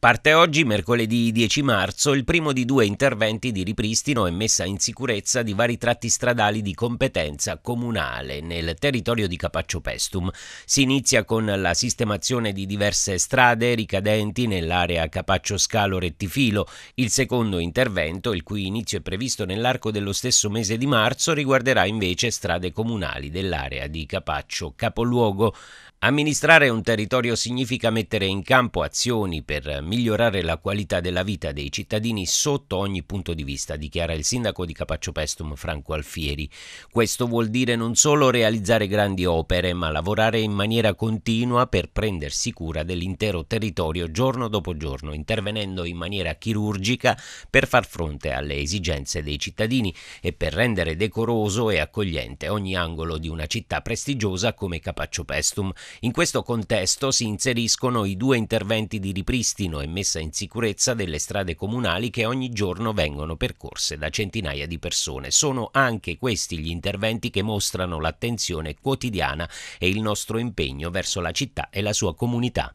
Parte oggi, mercoledì 10 marzo, il primo di due interventi di ripristino e messa in sicurezza di vari tratti stradali di competenza comunale nel territorio di Capaccio Pestum. Si inizia con la sistemazione di diverse strade ricadenti nell'area Capaccio Scalo Rettifilo. Il secondo intervento, il cui inizio è previsto nell'arco dello stesso mese di marzo, riguarderà invece strade comunali dell'area di Capaccio Capoluogo. Amministrare un territorio significa mettere in campo azioni per migliorare la qualità della vita dei cittadini sotto ogni punto di vista, dichiara il sindaco di Capaccio Pestum Franco Alfieri. Questo vuol dire non solo realizzare grandi opere, ma lavorare in maniera continua per prendersi cura dell'intero territorio giorno dopo giorno, intervenendo in maniera chirurgica per far fronte alle esigenze dei cittadini e per rendere decoroso e accogliente ogni angolo di una città prestigiosa come Capaccio Pestum. In questo contesto si inseriscono i due interventi di ripristino e messa in sicurezza delle strade comunali che ogni giorno vengono percorse da centinaia di persone. Sono anche questi gli interventi che mostrano l'attenzione quotidiana e il nostro impegno verso la città e la sua comunità.